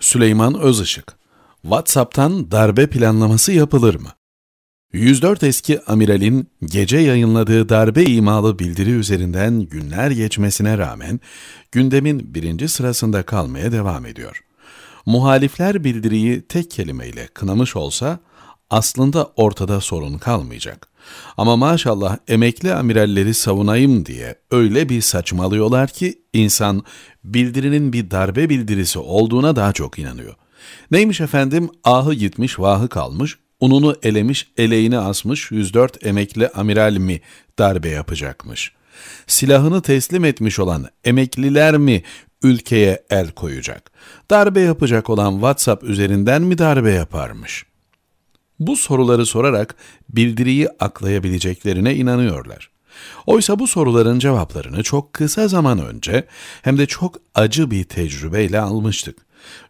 Süleyman Özışık WhatsApp'tan darbe planlaması yapılır mı? 104 eski amiralin gece yayınladığı darbe imalı bildiri üzerinden günler geçmesine rağmen gündemin birinci sırasında kalmaya devam ediyor. Muhalifler bildiriyi tek kelimeyle kınamış olsa aslında ortada sorun kalmayacak. Ama maşallah emekli amiralleri savunayım diye öyle bir saçmalıyorlar ki insan bildirinin bir darbe bildirisi olduğuna daha çok inanıyor. Neymiş efendim ahı gitmiş vahı kalmış, ununu elemiş eleğini asmış 104 emekli amiral mi darbe yapacakmış? Silahını teslim etmiş olan emekliler mi ülkeye el koyacak? Darbe yapacak olan WhatsApp üzerinden mi darbe yaparmış?'' Bu soruları sorarak bildiriyi aklayabileceklerine inanıyorlar. Oysa bu soruların cevaplarını çok kısa zaman önce hem de çok acı bir tecrübeyle almıştık.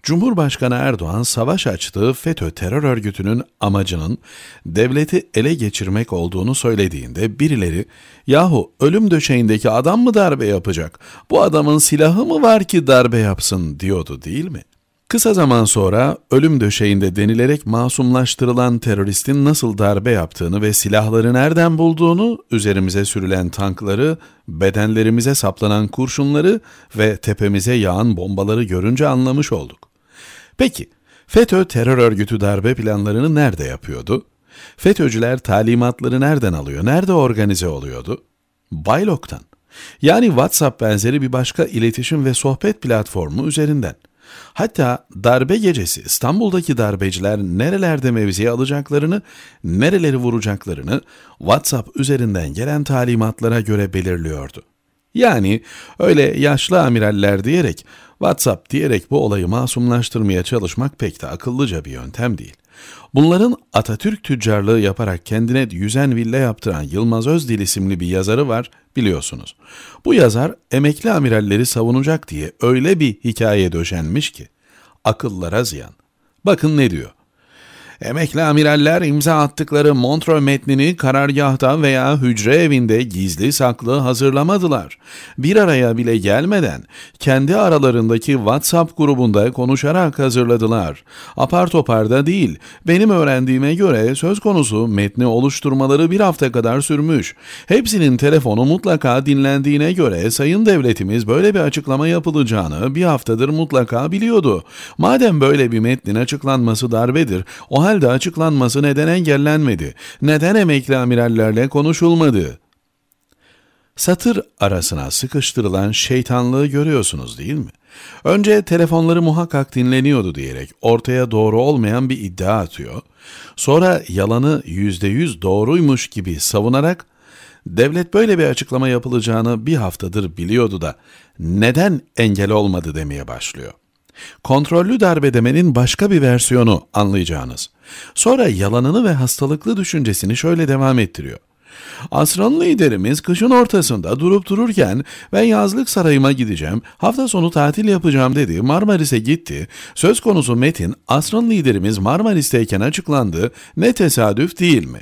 Cumhurbaşkanı Erdoğan savaş açtığı FETÖ terör örgütünün amacının devleti ele geçirmek olduğunu söylediğinde birileri yahu ölüm döşeğindeki adam mı darbe yapacak bu adamın silahı mı var ki darbe yapsın diyordu değil mi? Kısa zaman sonra ölüm döşeğinde denilerek masumlaştırılan teröristin nasıl darbe yaptığını ve silahları nereden bulduğunu, üzerimize sürülen tankları, bedenlerimize saplanan kurşunları ve tepemize yağan bombaları görünce anlamış olduk. Peki, FETÖ terör örgütü darbe planlarını nerede yapıyordu? FETÖ'cüler talimatları nereden alıyor, nerede organize oluyordu? Baylok'tan. Yani WhatsApp benzeri bir başka iletişim ve sohbet platformu üzerinden. Hatta darbe gecesi İstanbul'daki darbeciler nerelerde mevziye alacaklarını, nereleri vuracaklarını WhatsApp üzerinden gelen talimatlara göre belirliyordu. Yani öyle yaşlı amiraller diyerek, WhatsApp diyerek bu olayı masumlaştırmaya çalışmak pek de akıllıca bir yöntem değil. Bunların Atatürk tüccarlığı yaparak kendine yüzen villa yaptıran Yılmaz Özdil isimli bir yazarı var biliyorsunuz. Bu yazar emekli amiralleri savunacak diye öyle bir hikaye döşenmiş ki akıllara ziyan. Bakın ne diyor. Emekli amiraller imza attıkları Montreux metnini karargahta veya hücre evinde gizli saklı hazırlamadılar. Bir araya bile gelmeden kendi aralarındaki WhatsApp grubunda konuşarak hazırladılar. Apar topar da değil, benim öğrendiğime göre söz konusu metni oluşturmaları bir hafta kadar sürmüş. Hepsinin telefonu mutlaka dinlendiğine göre Sayın Devletimiz böyle bir açıklama yapılacağını bir haftadır mutlaka biliyordu. Madem böyle bir metnin açıklanması darbedir, o halde açıklanması neden engellenmedi? Neden emekli amirallerle konuşulmadı? Satır arasına sıkıştırılan şeytanlığı görüyorsunuz değil mi? Önce telefonları muhakkak dinleniyordu diyerek ortaya doğru olmayan bir iddia atıyor. Sonra yalanı yüzde yüz doğruymuş gibi savunarak devlet böyle bir açıklama yapılacağını bir haftadır biliyordu da neden engel olmadı demeye başlıyor. Kontrollü darbe demenin başka bir versiyonu anlayacağınız. Sonra yalanını ve hastalıklı düşüncesini şöyle devam ettiriyor. Asran liderimiz kışın ortasında durup dururken ben yazlık sarayıma gideceğim, hafta sonu tatil yapacağım dedi. Marmaris'e gitti. Söz konusu metin Asran liderimiz Marmaris'teyken açıklandı. Ne tesadüf değil mi?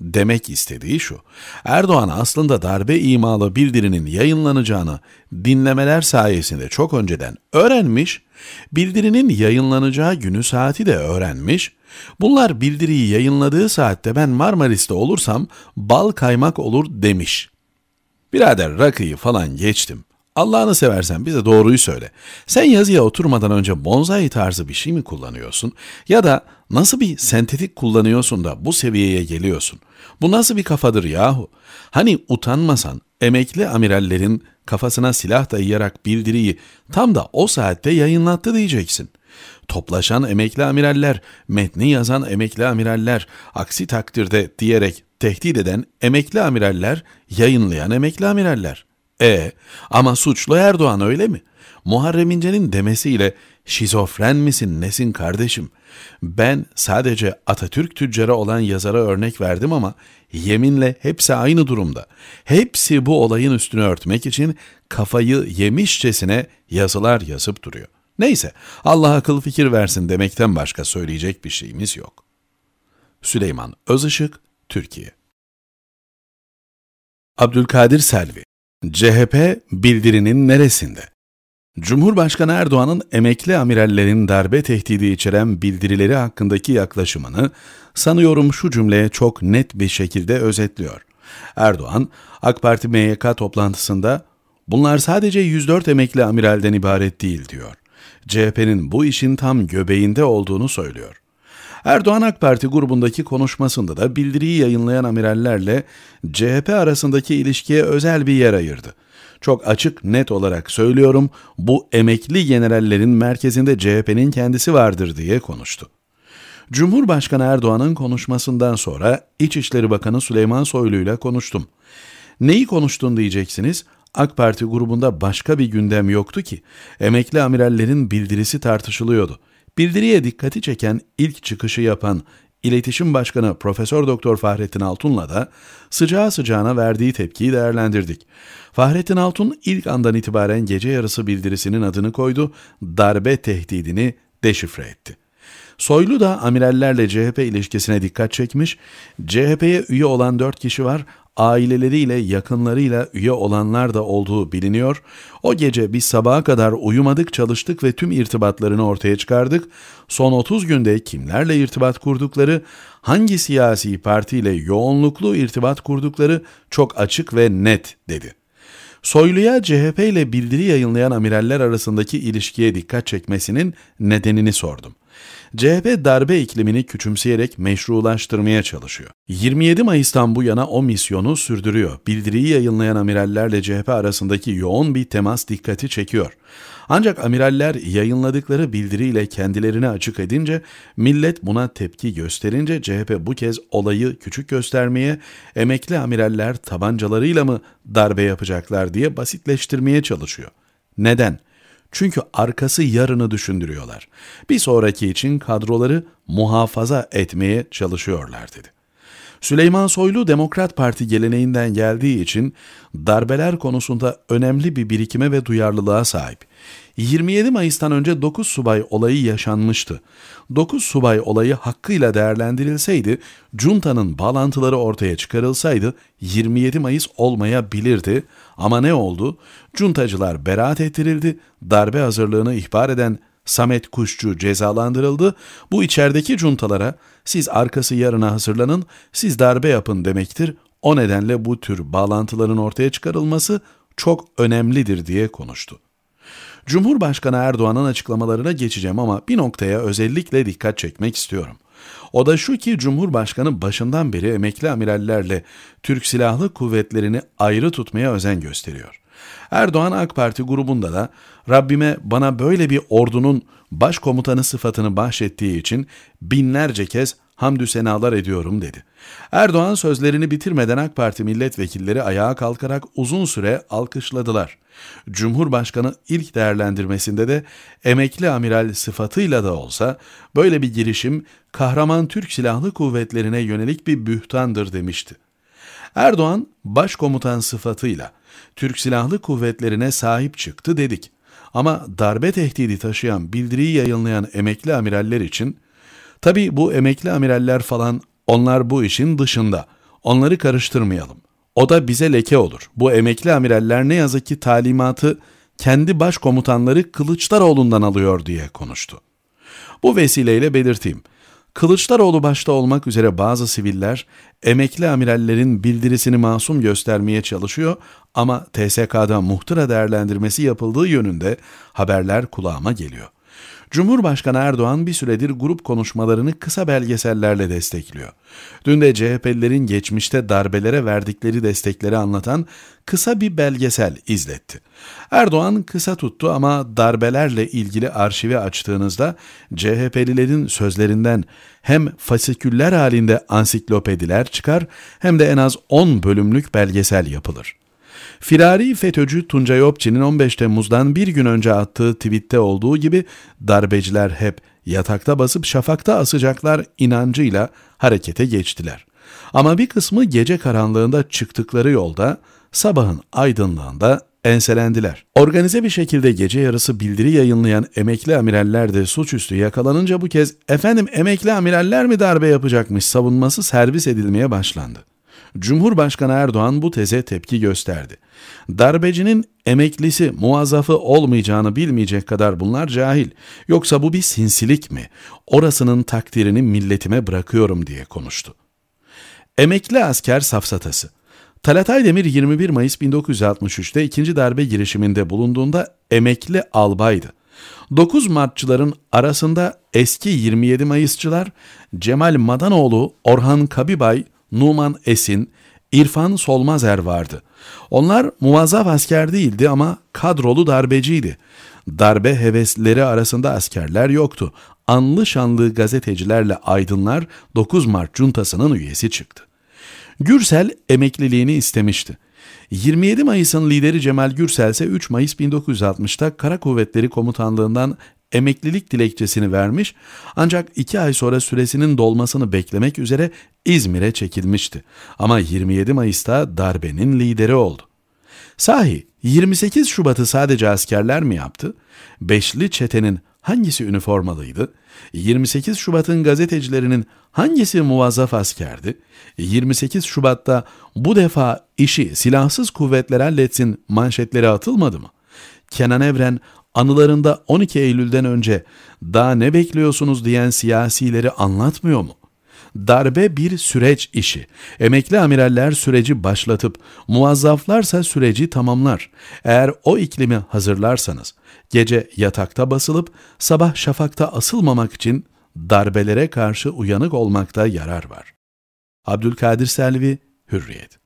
Demek istediği şu, Erdoğan aslında darbe imalı bildirinin yayınlanacağını dinlemeler sayesinde çok önceden öğrenmiş, bildirinin yayınlanacağı günü saati de öğrenmiş, bunlar bildiriyi yayınladığı saatte ben Marmaris'te olursam bal kaymak olur demiş. Birader rakıyı falan geçtim. Allah'ını seversen bize doğruyu söyle. Sen yazıya oturmadan önce bonsai tarzı bir şey mi kullanıyorsun? Ya da nasıl bir sentetik kullanıyorsun da bu seviyeye geliyorsun? Bu nasıl bir kafadır yahu? Hani utanmasan emekli amirallerin kafasına silah dayayarak bildiriyi tam da o saatte yayınlattı diyeceksin.'' toplaşan emekli amiraller, metni yazan emekli amiraller, aksi takdirde diyerek tehdit eden emekli amiraller, yayınlayan emekli amiraller. E ama suçlu Erdoğan öyle mi? Muharrem İnce'nin demesiyle şizofren misin nesin kardeşim? Ben sadece Atatürk tüccarı olan yazara örnek verdim ama yeminle hepsi aynı durumda. Hepsi bu olayın üstünü örtmek için kafayı yemişçesine yazılar yazıp duruyor. Neyse Allah akıl fikir versin demekten başka söyleyecek bir şeyimiz yok. Süleyman Özışık, Türkiye Abdülkadir Selvi CHP bildirinin neresinde? Cumhurbaşkanı Erdoğan'ın emekli amirallerin darbe tehdidi içeren bildirileri hakkındaki yaklaşımını sanıyorum şu cümleye çok net bir şekilde özetliyor. Erdoğan, AK Parti MYK toplantısında bunlar sadece 104 emekli amiralden ibaret değil diyor. CHP'nin bu işin tam göbeğinde olduğunu söylüyor. Erdoğan AK Parti grubundaki konuşmasında da bildiriyi yayınlayan amirallerle CHP arasındaki ilişkiye özel bir yer ayırdı. Çok açık net olarak söylüyorum bu emekli generallerin merkezinde CHP'nin kendisi vardır diye konuştu. Cumhurbaşkanı Erdoğan'ın konuşmasından sonra İçişleri Bakanı Süleyman Soylu ile konuştum. Neyi konuştun diyeceksiniz? AK Parti grubunda başka bir gündem yoktu ki. Emekli amirallerin bildirisi tartışılıyordu. Bildiriye dikkati çeken ilk çıkışı yapan İletişim Başkanı Profesör Doktor Fahrettin Altun'la da sıcağı sıcağına verdiği tepkiyi değerlendirdik. Fahrettin Altun ilk andan itibaren gece yarısı bildirisinin adını koydu, darbe tehdidini deşifre etti. Soylu da amirallerle CHP ilişkisine dikkat çekmiş, CHP'ye üye olan dört kişi var aileleriyle, yakınlarıyla üye olanlar da olduğu biliniyor. O gece bir sabaha kadar uyumadık, çalıştık ve tüm irtibatlarını ortaya çıkardık. Son 30 günde kimlerle irtibat kurdukları, hangi siyasi partiyle yoğunluklu irtibat kurdukları çok açık ve net dedi. Soylu'ya CHP ile bildiri yayınlayan amiraller arasındaki ilişkiye dikkat çekmesinin nedenini sordum. CHP darbe iklimini küçümseyerek meşrulaştırmaya çalışıyor. 27 Mayıs'tan bu yana o misyonu sürdürüyor. Bildiriyi yayınlayan amirallerle CHP arasındaki yoğun bir temas dikkati çekiyor. Ancak amiraller yayınladıkları bildiriyle kendilerini açık edince, millet buna tepki gösterince CHP bu kez olayı küçük göstermeye, emekli amiraller tabancalarıyla mı darbe yapacaklar diye basitleştirmeye çalışıyor. Neden? Çünkü arkası yarını düşündürüyorlar. Bir sonraki için kadroları muhafaza etmeye çalışıyorlar dedi. Süleyman Soylu Demokrat Parti geleneğinden geldiği için darbeler konusunda önemli bir birikime ve duyarlılığa sahip. 27 Mayıs'tan önce 9 subay olayı yaşanmıştı. 9 subay olayı hakkıyla değerlendirilseydi, juntanın bağlantıları ortaya çıkarılsaydı 27 Mayıs olmayabilirdi. Ama ne oldu? Cuntacılar beraat ettirildi, darbe hazırlığını ihbar eden Samet Kuşçu cezalandırıldı. Bu içerideki cuntalara siz arkası yarına hazırlanın, siz darbe yapın demektir. O nedenle bu tür bağlantıların ortaya çıkarılması çok önemlidir diye konuştu. Cumhurbaşkanı Erdoğan'ın açıklamalarına geçeceğim ama bir noktaya özellikle dikkat çekmek istiyorum. O da şu ki Cumhurbaşkanı başından beri emekli amirallerle Türk Silahlı Kuvvetleri'ni ayrı tutmaya özen gösteriyor. Erdoğan AK Parti grubunda da Rabbime bana böyle bir ordunun başkomutanı sıfatını bahşettiği için binlerce kez hamdü senalar ediyorum dedi. Erdoğan sözlerini bitirmeden AK Parti milletvekilleri ayağa kalkarak uzun süre alkışladılar. Cumhurbaşkanı ilk değerlendirmesinde de emekli amiral sıfatıyla da olsa böyle bir girişim kahraman Türk Silahlı Kuvvetlerine yönelik bir bühtandır demişti. Erdoğan başkomutan sıfatıyla Türk Silahlı Kuvvetlerine sahip çıktı dedik. Ama darbe tehdidi taşıyan bildiriyi yayınlayan emekli amiraller için tabi bu emekli amiraller falan onlar bu işin dışında. Onları karıştırmayalım. O da bize leke olur. Bu emekli amiraller ne yazık ki talimatı kendi başkomutanları Kılıçdaroğlu'ndan alıyor diye konuştu. Bu vesileyle belirteyim. Kılıçdaroğlu başta olmak üzere bazı siviller emekli amirallerin bildirisini masum göstermeye çalışıyor ama TSK'da muhtıra değerlendirmesi yapıldığı yönünde haberler kulağıma geliyor. Cumhurbaşkanı Erdoğan bir süredir grup konuşmalarını kısa belgesellerle destekliyor. Dün de CHP'lilerin geçmişte darbelere verdikleri destekleri anlatan kısa bir belgesel izletti. Erdoğan kısa tuttu ama darbelerle ilgili arşivi açtığınızda CHP'lilerin sözlerinden hem fasiküller halinde ansiklopediler çıkar hem de en az 10 bölümlük belgesel yapılır. Firari FETÖ'cü Tuncay Opçi'nin 15 Temmuz'dan bir gün önce attığı tweette olduğu gibi darbeciler hep yatakta basıp şafakta asacaklar inancıyla harekete geçtiler. Ama bir kısmı gece karanlığında çıktıkları yolda sabahın aydınlığında enselendiler. Organize bir şekilde gece yarısı bildiri yayınlayan emekli amiraller de suçüstü yakalanınca bu kez efendim emekli amiraller mi darbe yapacakmış savunması servis edilmeye başlandı. Cumhurbaşkanı Erdoğan bu teze tepki gösterdi. Darbecinin emeklisi, muazzafı olmayacağını bilmeyecek kadar bunlar cahil. Yoksa bu bir sinsilik mi? Orasının takdirini milletime bırakıyorum diye konuştu. Emekli asker safsatası Talat Aydemir 21 Mayıs 1963'te ikinci darbe girişiminde bulunduğunda emekli albaydı. 9 Martçıların arasında eski 27 Mayısçılar Cemal Madanoğlu, Orhan Kabibay, Numan Esin, İrfan Solmazer vardı. Onlar muvazzaf asker değildi ama kadrolu darbeciydi. Darbe hevesleri arasında askerler yoktu. Anlı şanlı gazetecilerle aydınlar 9 Mart Cuntası'nın üyesi çıktı. Gürsel emekliliğini istemişti. 27 Mayıs'ın lideri Cemal Gürsel ise 3 Mayıs 1960'ta Kara Kuvvetleri Komutanlığından emeklilik dilekçesini vermiş ancak iki ay sonra süresinin dolmasını beklemek üzere İzmir'e çekilmişti. Ama 27 Mayıs'ta darbenin lideri oldu. Sahi 28 Şubat'ı sadece askerler mi yaptı? Beşli çetenin hangisi üniformalıydı? 28 Şubat'ın gazetecilerinin hangisi muvazzaf askerdi? 28 Şubat'ta bu defa işi silahsız kuvvetler halletsin manşetleri atılmadı mı? Kenan Evren anılarında 12 Eylül'den önce daha ne bekliyorsunuz diyen siyasileri anlatmıyor mu? Darbe bir süreç işi. Emekli amiraller süreci başlatıp muazzaflarsa süreci tamamlar. Eğer o iklimi hazırlarsanız gece yatakta basılıp sabah şafakta asılmamak için darbelere karşı uyanık olmakta yarar var. Abdülkadir Selvi, Hürriyet